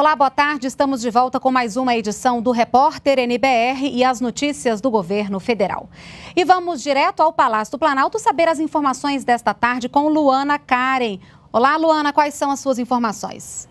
Olá, boa tarde. Estamos de volta com mais uma edição do Repórter NBR e as notícias do governo federal. E vamos direto ao Palácio do Planalto saber as informações desta tarde com Luana Karen. Olá, Luana, quais são as suas informações?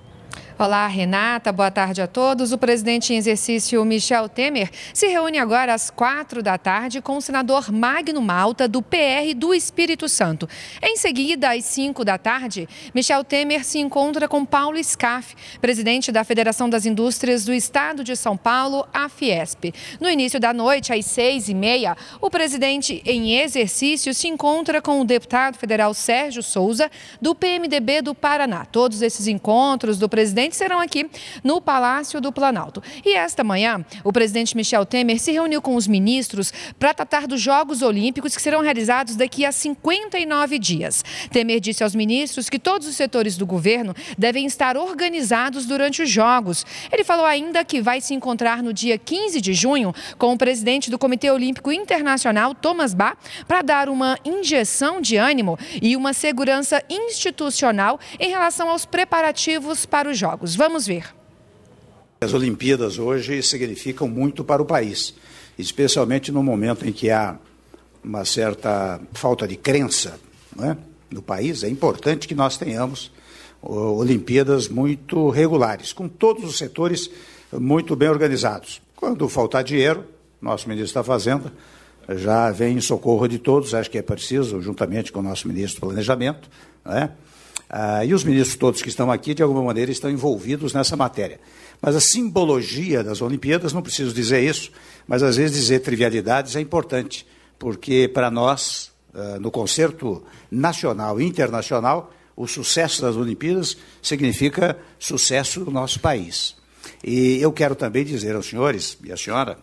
Olá, Renata. Boa tarde a todos. O presidente em exercício Michel Temer se reúne agora às quatro da tarde com o senador Magno Malta, do PR do Espírito Santo. Em seguida, às cinco da tarde, Michel Temer se encontra com Paulo Scaff, presidente da Federação das Indústrias do Estado de São Paulo, a Fiesp. No início da noite, às seis e meia, o presidente em exercício se encontra com o deputado federal Sérgio Souza, do PMDB do Paraná. Todos esses encontros do presidente presidentes serão aqui no Palácio do Planalto. E esta manhã, o presidente Michel Temer se reuniu com os ministros para tratar dos Jogos Olímpicos que serão realizados daqui a 59 dias. Temer disse aos ministros que todos os setores do governo devem estar organizados durante os Jogos. Ele falou ainda que vai se encontrar no dia 15 de junho com o presidente do Comitê Olímpico Internacional, Thomas Bach, para dar uma injeção de ânimo e uma segurança institucional em relação aos preparativos para os Jogos. Jogos. Vamos ver. As Olimpíadas hoje significam muito para o país, especialmente no momento em que há uma certa falta de crença é, no país. É importante que nós tenhamos Olimpíadas muito regulares, com todos os setores muito bem organizados. Quando faltar dinheiro, nosso ministro da Fazenda já vem em socorro de todos, acho que é preciso, juntamente com o nosso ministro do Planejamento, né? Ah, e os ministros todos que estão aqui, de alguma maneira, estão envolvidos nessa matéria. Mas a simbologia das Olimpíadas, não preciso dizer isso, mas às vezes dizer trivialidades é importante, porque para nós, ah, no concerto nacional e internacional, o sucesso das Olimpíadas significa sucesso do nosso país. E eu quero também dizer aos senhores e à senhora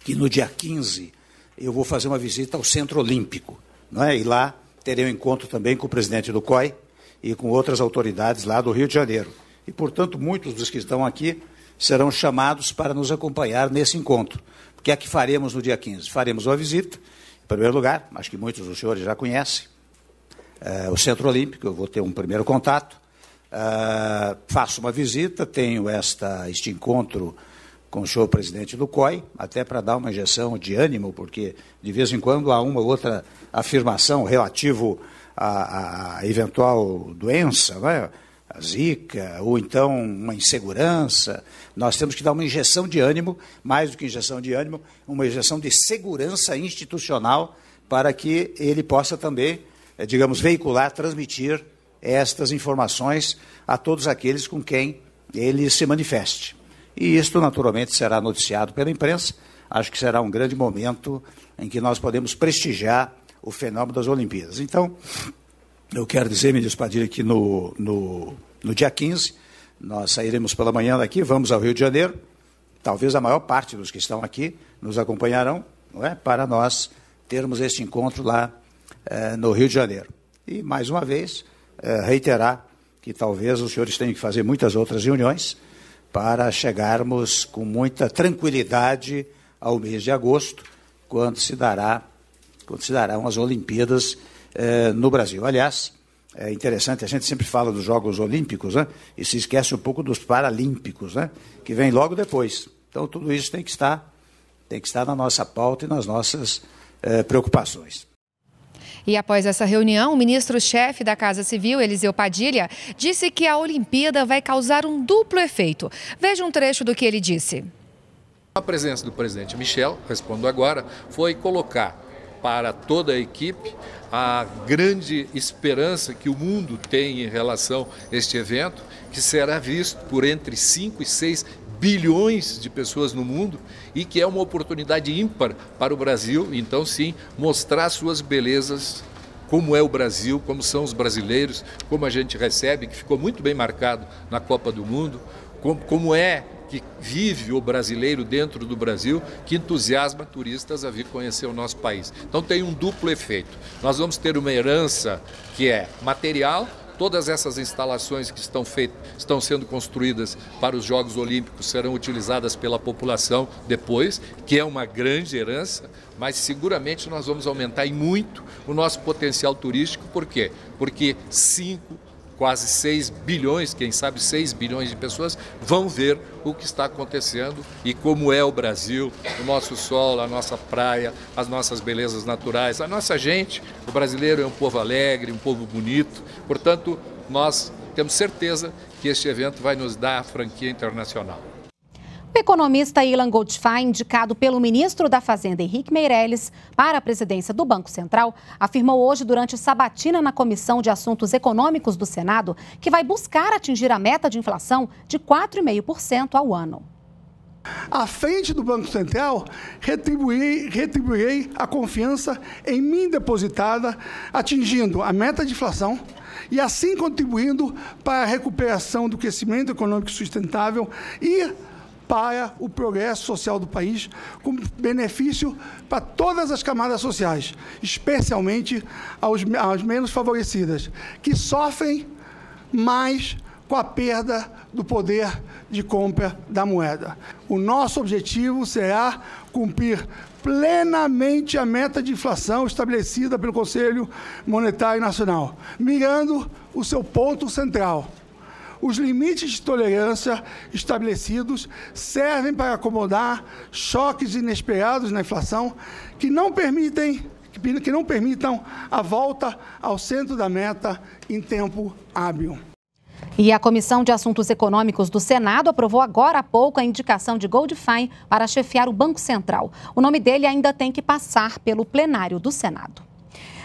que no dia 15 eu vou fazer uma visita ao Centro Olímpico, não é? E lá terei um encontro também com o presidente do COI, e com outras autoridades lá do Rio de Janeiro. E, portanto, muitos dos que estão aqui serão chamados para nos acompanhar nesse encontro. O que é que faremos no dia 15? Faremos uma visita, em primeiro lugar, acho que muitos dos senhores já conhecem, é, o Centro Olímpico, eu vou ter um primeiro contato. É, faço uma visita, tenho esta, este encontro com o senhor presidente do COI, até para dar uma injeção de ânimo, porque de vez em quando há uma outra afirmação relativo a, a eventual doença, né? a zika, ou então uma insegurança, nós temos que dar uma injeção de ânimo, mais do que injeção de ânimo, uma injeção de segurança institucional para que ele possa também, eh, digamos, veicular, transmitir estas informações a todos aqueles com quem ele se manifeste. E isto, naturalmente, será noticiado pela imprensa. Acho que será um grande momento em que nós podemos prestigiar o fenômeno das Olimpíadas. Então, eu quero dizer, me Spadilha, que no, no, no dia 15 nós sairemos pela manhã daqui, vamos ao Rio de Janeiro. Talvez a maior parte dos que estão aqui nos acompanharão, não é? Para nós termos este encontro lá eh, no Rio de Janeiro. E, mais uma vez, eh, reiterar que talvez os senhores tenham que fazer muitas outras reuniões para chegarmos com muita tranquilidade ao mês de agosto, quando se dará quando se darão as Olimpíadas eh, no Brasil. Aliás, é interessante, a gente sempre fala dos Jogos Olímpicos, né? E se esquece um pouco dos Paralímpicos, né? Que vem logo depois. Então tudo isso tem que estar, tem que estar na nossa pauta e nas nossas eh, preocupações. E após essa reunião, o ministro-chefe da Casa Civil, Eliseu Padilha, disse que a Olimpíada vai causar um duplo efeito. Veja um trecho do que ele disse. A presença do presidente Michel, respondo agora, foi colocar para toda a equipe a grande esperança que o mundo tem em relação a este evento, que será visto por entre 5 e 6 bilhões de pessoas no mundo e que é uma oportunidade ímpar para o Brasil, então sim, mostrar suas belezas como é o Brasil, como são os brasileiros, como a gente recebe, que ficou muito bem marcado na Copa do Mundo, como, como é que vive o brasileiro dentro do Brasil, que entusiasma turistas a vir conhecer o nosso país. Então tem um duplo efeito. Nós vamos ter uma herança que é material, todas essas instalações que estão, feitas, estão sendo construídas para os Jogos Olímpicos serão utilizadas pela população depois, que é uma grande herança, mas seguramente nós vamos aumentar e muito o nosso potencial turístico, por quê? Porque cinco quase 6 bilhões, quem sabe 6 bilhões de pessoas, vão ver o que está acontecendo e como é o Brasil, o nosso sol, a nossa praia, as nossas belezas naturais, a nossa gente. O brasileiro é um povo alegre, um povo bonito. Portanto, nós temos certeza que este evento vai nos dar a franquia internacional economista Ilan Goldfein, indicado pelo ministro da Fazenda Henrique Meirelles para a presidência do Banco Central, afirmou hoje durante sabatina na Comissão de Assuntos Econômicos do Senado que vai buscar atingir a meta de inflação de 4,5% ao ano. À frente do Banco Central, retribuirei, retribuirei a confiança em mim depositada, atingindo a meta de inflação e assim contribuindo para a recuperação do crescimento econômico sustentável e para o progresso social do país, com benefício para todas as camadas sociais, especialmente aos, aos menos favorecidas, que sofrem mais com a perda do poder de compra da moeda. O nosso objetivo será cumprir plenamente a meta de inflação estabelecida pelo Conselho Monetário Nacional, mirando o seu ponto central, os limites de tolerância estabelecidos servem para acomodar choques inesperados na inflação que não permitem que não permitam a volta ao centro da meta em tempo hábil. E a Comissão de Assuntos Econômicos do Senado aprovou agora há pouco a indicação de Goldfein para chefiar o Banco Central. O nome dele ainda tem que passar pelo plenário do Senado.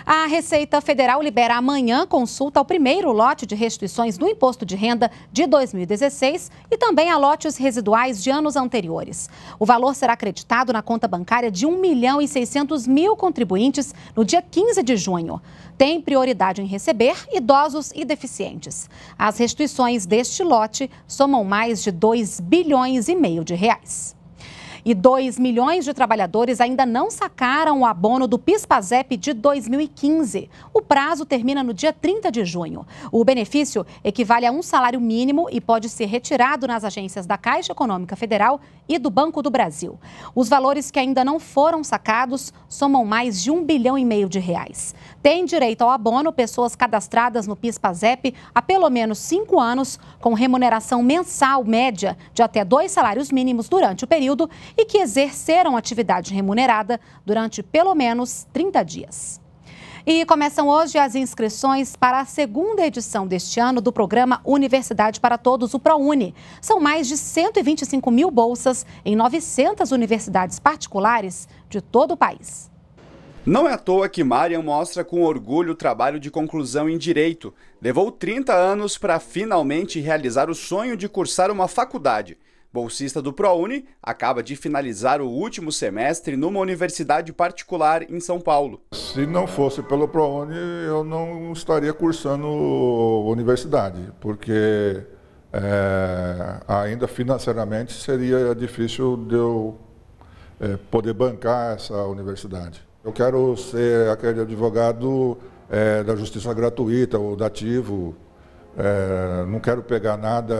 A Receita Federal libera amanhã consulta ao primeiro lote de restituições do Imposto de Renda de 2016 e também a lotes residuais de anos anteriores. O valor será acreditado na conta bancária de 1 milhão e 600 mil contribuintes no dia 15 de junho. Tem prioridade em receber idosos e deficientes. As restituições deste lote somam mais de 2 bilhões e meio de reais e 2 milhões de trabalhadores ainda não sacaram o abono do PIS/PASEP de 2015. O prazo termina no dia 30 de junho. O benefício equivale a um salário mínimo e pode ser retirado nas agências da Caixa Econômica Federal e do Banco do Brasil. Os valores que ainda não foram sacados somam mais de um bilhão e meio de reais. Tem direito ao abono pessoas cadastradas no PIS/PASEP há pelo menos cinco anos, com remuneração mensal média de até dois salários mínimos durante o período e que exerceram atividade remunerada durante pelo menos 30 dias. E começam hoje as inscrições para a segunda edição deste ano do programa Universidade para Todos, o ProUni. São mais de 125 mil bolsas em 900 universidades particulares de todo o país. Não é à toa que Marian mostra com orgulho o trabalho de conclusão em direito. Levou 30 anos para finalmente realizar o sonho de cursar uma faculdade. Bolsista do ProUni, acaba de finalizar o último semestre numa universidade particular em São Paulo. Se não fosse pelo ProUni, eu não estaria cursando universidade, porque é, ainda financeiramente seria difícil de eu é, poder bancar essa universidade. Eu quero ser aquele advogado é, da justiça gratuita ou dativo, da não quero pegar nada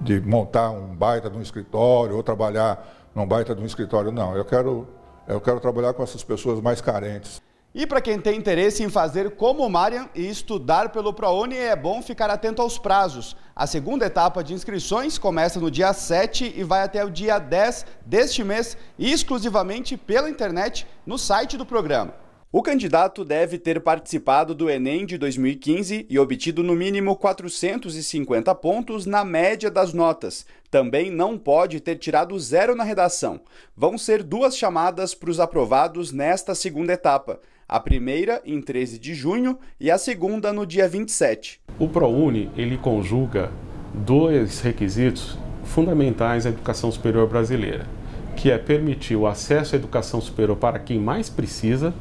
de montar um baita de um escritório ou trabalhar num baita de um escritório. Não, eu quero, eu quero trabalhar com essas pessoas mais carentes. E para quem tem interesse em fazer como o Marian e estudar pelo ProUni, é bom ficar atento aos prazos. A segunda etapa de inscrições começa no dia 7 e vai até o dia 10 deste mês, exclusivamente pela internet, no site do programa. O candidato deve ter participado do Enem de 2015 e obtido no mínimo 450 pontos na média das notas. Também não pode ter tirado zero na redação. Vão ser duas chamadas para os aprovados nesta segunda etapa. A primeira em 13 de junho e a segunda no dia 27. O ProUni ele conjuga dois requisitos fundamentais à educação superior brasileira, que é permitir o acesso à educação superior para quem mais precisa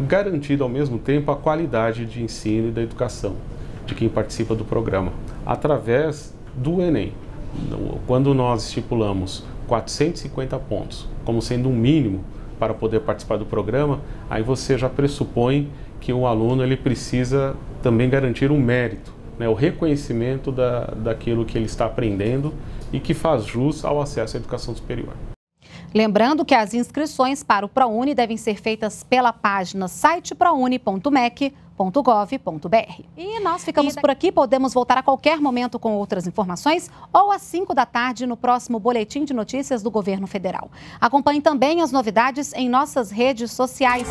Garantido ao mesmo tempo a qualidade de ensino e da educação de quem participa do programa, através do Enem. Quando nós estipulamos 450 pontos como sendo um mínimo para poder participar do programa, aí você já pressupõe que o aluno ele precisa também garantir um mérito, né, o reconhecimento da, daquilo que ele está aprendendo e que faz jus ao acesso à educação superior. Lembrando que as inscrições para o ProUni devem ser feitas pela página siteprouni.mec.gov.br. E nós ficamos por aqui, podemos voltar a qualquer momento com outras informações ou às 5 da tarde no próximo Boletim de Notícias do Governo Federal. Acompanhe também as novidades em nossas redes sociais.